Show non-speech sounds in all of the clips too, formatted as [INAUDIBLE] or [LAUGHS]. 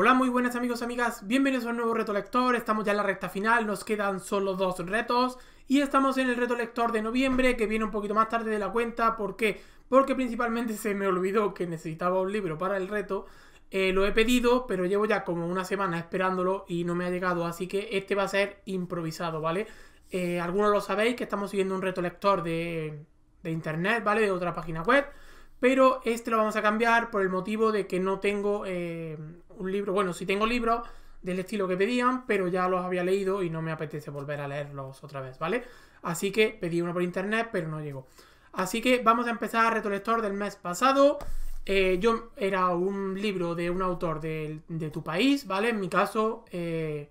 Hola, muy buenas amigos y amigas, bienvenidos a un nuevo reto lector, estamos ya en la recta final, nos quedan solo dos retos y estamos en el reto lector de noviembre que viene un poquito más tarde de la cuenta, ¿por qué? Porque principalmente se me olvidó que necesitaba un libro para el reto, eh, lo he pedido, pero llevo ya como una semana esperándolo y no me ha llegado, así que este va a ser improvisado, ¿vale? Eh, algunos lo sabéis que estamos siguiendo un reto lector de, de internet, ¿vale? De otra página web pero este lo vamos a cambiar por el motivo de que no tengo eh, un libro. Bueno, sí tengo libros del estilo que pedían, pero ya los había leído y no me apetece volver a leerlos otra vez, ¿vale? Así que pedí uno por internet, pero no llegó. Así que vamos a empezar a Reto del mes pasado. Eh, yo era un libro de un autor de, tu país, ¿vale? En mi caso, eh,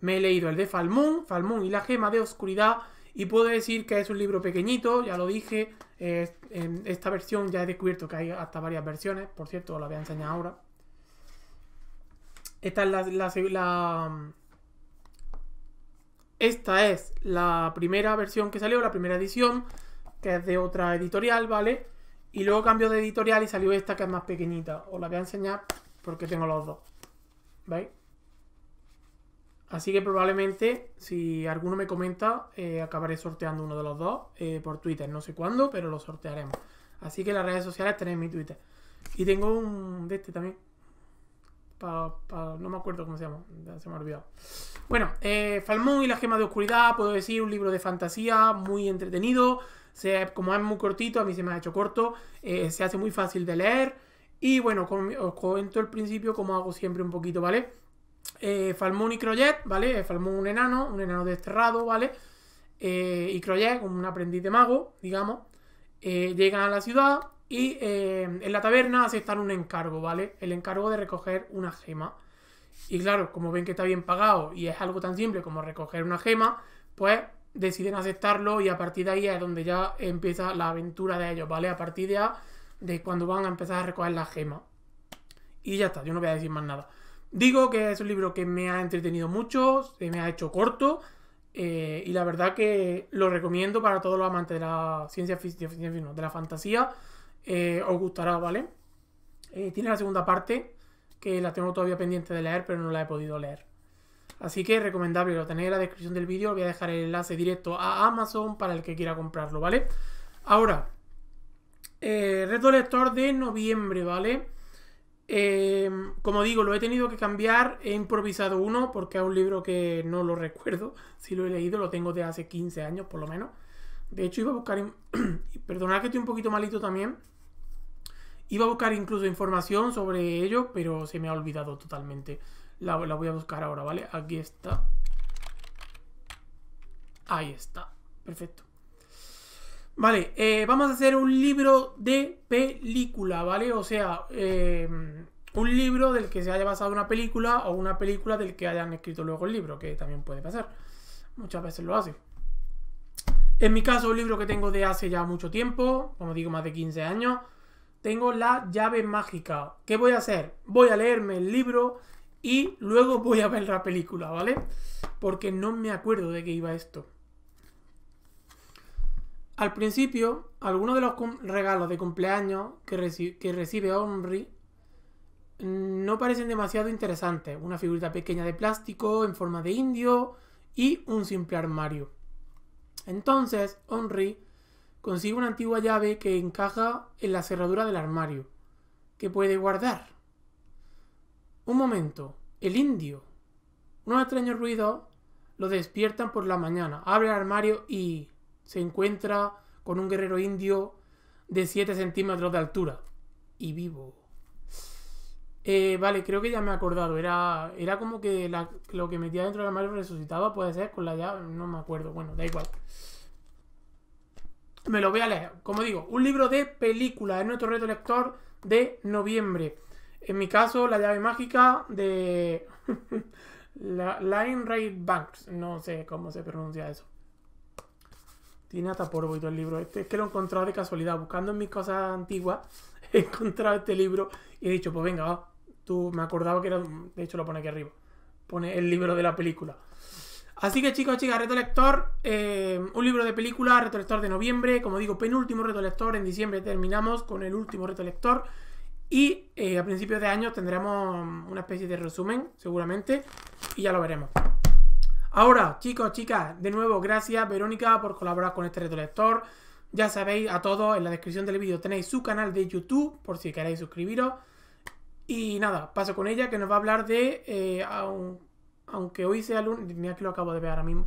me he leído el de Falmón, Falmún y la gema de oscuridad y puedo decir que es un libro pequeñito, ya lo dije, em, esta versión ya he descubierto que hay hasta varias versiones, por cierto, os la voy a enseñar ahora. Esta es la, mm, Esta es la primera versión que salió, la primera edición, que es de otra editorial, ¿vale? Y luego cambió de editorial y salió esta que es más pequeñita. Os la voy a enseñar porque tengo los dos. ¿Veis? Así que probablemente, si alguno me comenta, eh, acabaré sorteando uno de los dos eh, por Twitter. No sé cuándo, pero lo sortearemos. Así que las redes sociales tenéis mi Twitter. Y tengo un de este también. no me acuerdo cómo se llama. Se me ha olvidado. Bueno, eh, Falmón y la gema de oscuridad, puedo decir, un libro de fantasía muy entretenido. como es muy cortito, a mí se me ha hecho corto. se hace muy fácil de leer. Y bueno, os cuento el principio como hago siempre un poquito, ¿vale? Eh, Falmón y Croyet, ¿vale? Falmón un enano, un enano desterrado, ¿vale? Eh, y Croyet, un aprendiz de mago, digamos, eh, llegan a la ciudad y en la taberna aceptan un encargo, ¿vale? El encargo de recoger una gema. Y claro, como ven que está bien pagado y es algo tan simple como recoger una gema, pues deciden aceptarlo y a partir de ahí es donde ya empieza la aventura de ellos, ¿vale? A partir de, de cuando van a empezar a recoger la gema. Y ya está, yo no voy a decir más nada. Digo que es un libro que me ha entretenido mucho, se me ha hecho corto eh, y la verdad que lo recomiendo para todos los amantes de la ciencia ficción, de la fantasía. Eh, os gustará, ¿vale? Eh, tiene la segunda parte que la tengo todavía pendiente de leer, pero no la he podido leer. Así que recomendable, lo tenéis en la descripción del vídeo. Voy a dejar el enlace directo a Amazon para el que quiera comprarlo, ¿vale? Ahora, Reto Lector de noviembre, ¿vale? Em, como digo, lo he tenido que cambiar, he improvisado uno porque es un libro que no lo recuerdo, [LAUGHS] si lo he leído lo tengo de hace 15 años por lo menos. De hecho iba a buscar, [CLEARS THROAT] perdonad que estoy un poquito malito también, iba a buscar incluso información sobre ello, pero se me ha olvidado totalmente. la voy a buscar ahora, ¿vale? Aquí está. Ahí está, perfecto. Vale, eh, vamos a hacer un libro de película, ¿vale? O sea, eh, un libro del que se haya basado una película o una película del que hayan escrito luego el libro, que también puede pasar. Muchas veces lo hace. En mi caso, un libro que tengo de hace ya mucho tiempo, como digo, más de 15 años, tengo la llave mágica. ¿Qué voy a hacer? Voy a leerme el libro y luego voy a ver la película, ¿vale? Porque no me acuerdo de qué iba esto. Al principio, algunos de los regalos de cumpleaños que, recibe Omri mm, no parecen demasiado interesantes. Una figurita pequeña de plástico en forma de indio y un simple armario. Entonces, Henry consigue una antigua llave que encaja en la cerradura del armario, que puede guardar. Un momento, el indio. Un extraño ruido lo despiertan por la mañana. Abre el armario y se encuentra con un guerrero indio de 7 centímetros de altura. Y vivo. Eh, vale, creo que ya me he acordado. Era, era como que lo que metía dentro de la mano resucitaba, puede ser, con la llave. No me acuerdo. Bueno, da igual. Me lo voy a leer. Como digo, un libro de película. Es nuestro reto lector de noviembre. En mi caso, la llave mágica de... [LAUGHS] la Line Ray Banks. No sé cómo se pronuncia eso. Tiene hasta polvo y todo el libro. Este es que lo he encontrado de casualidad. Buscando en mis cosas antiguas, [LAUGHS] he encontrado este libro y he dicho, pues venga, va. Tú me acordaba que era. De hecho, lo pone aquí arriba. Pone el libro de la película. Así que chicos, chicas, reto lector, eh, un libro de película, reto lector de noviembre, como digo, penúltimo reto lector, en diciembre terminamos con el último reto lector y eh, a principios de año tendremos una especie de resumen, seguramente, y ya lo veremos. Ahora, chicos, chicas, de nuevo, gracias Verónica por colaborar con este retrolector. Ya sabéis, a todos en la descripción del vídeo tenéis su canal de YouTube, por si queréis suscribiros. Y nada, paso con ella que nos va a hablar de... Eh, aunque hoy sea lunes... Mira que lo acabo de ver ahora mismo.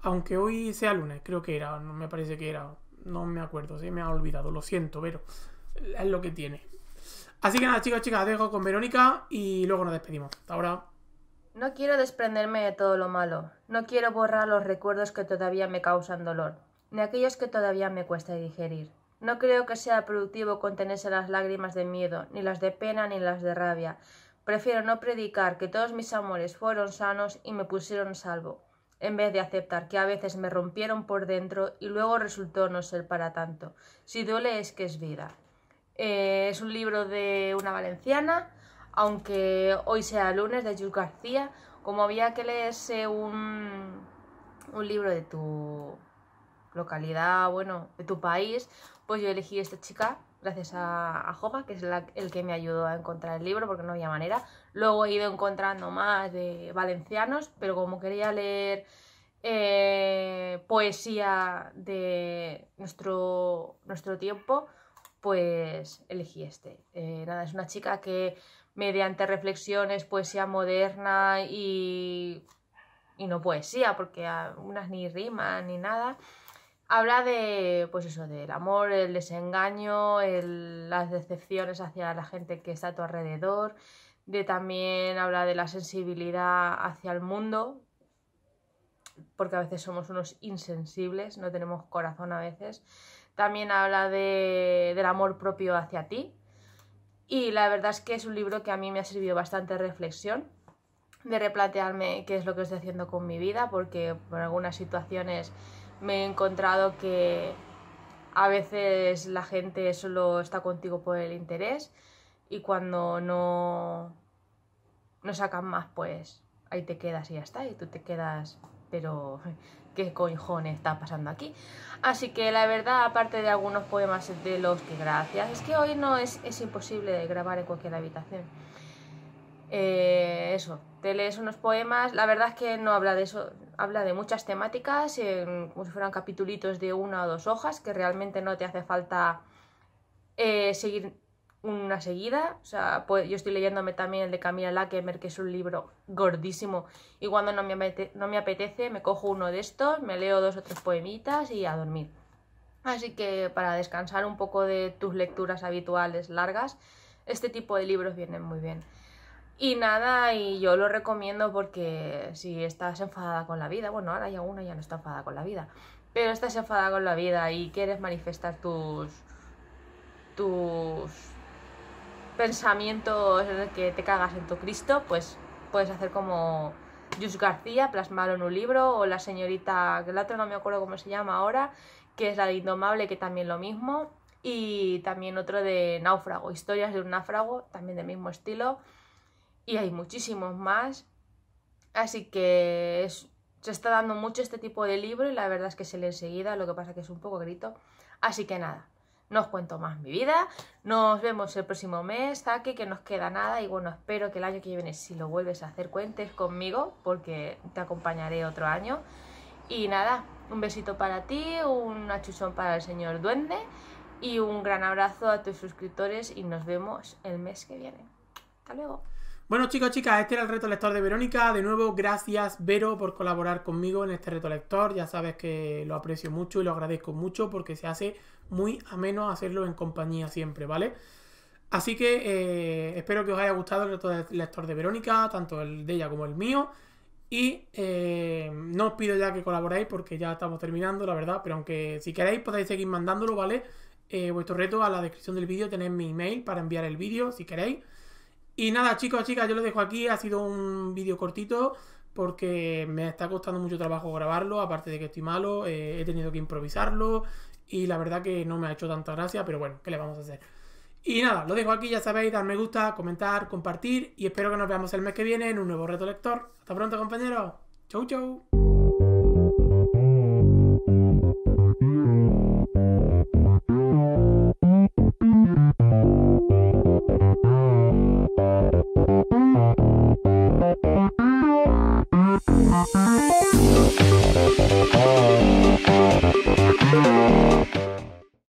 Aunque hoy sea lunes, creo que era, no me parece que era. No me acuerdo, se me ha olvidado, lo siento, pero es lo que tiene. Así que nada, chicos, chicas, dejo con Verónica y luego nos despedimos. Hasta ahora. No quiero desprenderme de todo lo malo, no quiero borrar los recuerdos que todavía me causan dolor, ni aquellos que todavía me cuesta digerir. No creo que sea productivo contenerse las lágrimas de miedo, ni las de pena, ni las de rabia. Prefiero no predicar que todos mis amores fueron sanos y me pusieron salvo, en vez de aceptar que a veces me rompieron por dentro y luego resultó no ser para tanto. Si duele es que es vida. Eh, es un libro de una valenciana aunque hoy sea lunes de Yus García, como había que leerse un, un libro de tu localidad, bueno, de tu país, pues yo elegí esta chica gracias a, a Joma, que es el que me ayudó a encontrar el libro porque no había manera. Luego he ido encontrando más de valencianos, pero como quería leer eh, poesía de nuestro, nuestro tiempo, pues elegí este. Eh, nada, es una chica que mediante reflexiones, poesía moderna y, y no poesía, porque unas ni rima ni nada. Habla de, pues eso, del amor, el desengaño, las decepciones hacia la gente que está a tu alrededor, de también habla de la sensibilidad hacia el mundo, porque a veces somos unos insensibles, no tenemos corazón a veces. También habla de, del amor propio hacia ti, y la verdad es que es un libro que a mí me ha servido bastante reflexión, de replantearme qué es lo que estoy haciendo con mi vida, porque por algunas situaciones me he encontrado que a veces la gente solo está contigo por el interés y cuando no, no sacan más, pues ahí te quedas y ya está, y tú te quedas pero [LAUGHS] qué cojones está pasando aquí. Así que la verdad, aparte de algunos poemas de los que gracias, es que hoy no es, imposible grabar en cualquier habitación. Eh, eso, te lees unos poemas, la verdad es que no habla de eso, habla de muchas temáticas, como si fueran capitulitos de una o dos hojas, que realmente no te hace falta eh, seguir una seguida. O sea, pues yo estoy leyéndome también el de Camila Lakemer, que es un libro gordísimo. Y cuando no me, apetece, no me apetece, me cojo uno de estos, me leo dos o tres poemitas y a dormir. Así que para descansar un poco de tus lecturas habituales largas, este tipo de libros vienen muy bien. Y nada, y yo lo recomiendo porque si estás enfadada con la vida, bueno, ahora ya uno ya no está enfadada con la vida, pero estás enfadada con la vida y quieres manifestar tus tus pensamientos que te cagas en tu Cristo, pues puedes hacer como Jus García, plasmarlo en un libro, o la señorita, que la otra no me acuerdo cómo se llama ahora, que es la de Indomable, que también lo mismo, y también otro de Náufrago, historias de un náufrago, también del mismo estilo, y hay muchísimos más, así que se está dando mucho este tipo de libro y la verdad es que se lee enseguida, lo que pasa que es un poco grito, así que nada, no os cuento más mi vida. Nos vemos el próximo mes, aquí que nos queda nada. Y bueno, espero que el año que viene, si lo vuelves a hacer, cuentes conmigo, porque te acompañaré otro año. Y nada, un besito para ti, un achuchón para el señor Duende y un gran abrazo a tus suscriptores y nos vemos el mes que viene. Hasta luego. Bueno chicos, chicas, este era el reto lector de Verónica. De nuevo, gracias Vero por colaborar conmigo en este reto lector. Ya sabes que lo aprecio mucho y lo agradezco mucho porque se hace muy ameno hacerlo en compañía siempre, ¿vale? Así que eh, espero que os haya gustado el reto lector de Verónica, tanto el de ella como el mío. Y eh, no os pido ya que colaboréis porque ya estamos terminando, la verdad. Pero aunque si queréis podéis seguir mandándolo, ¿vale? Eh, vuestro reto a la descripción del vídeo tenéis mi email para enviar el vídeo si queréis. Y nada, chicos, chicas, yo lo dejo aquí. Ha sido un vídeo cortito porque me está costando mucho trabajo grabarlo, aparte de que estoy malo, eh, he tenido que improvisarlo y la verdad que no me ha hecho tanta gracia, pero bueno, ¿qué le vamos a hacer? Y nada, lo dejo aquí, ya sabéis, dar me gusta, comentar, compartir y espero que nos veamos el mes que viene en un nuevo reto lector. Hasta pronto, compañeros. Chau, chau.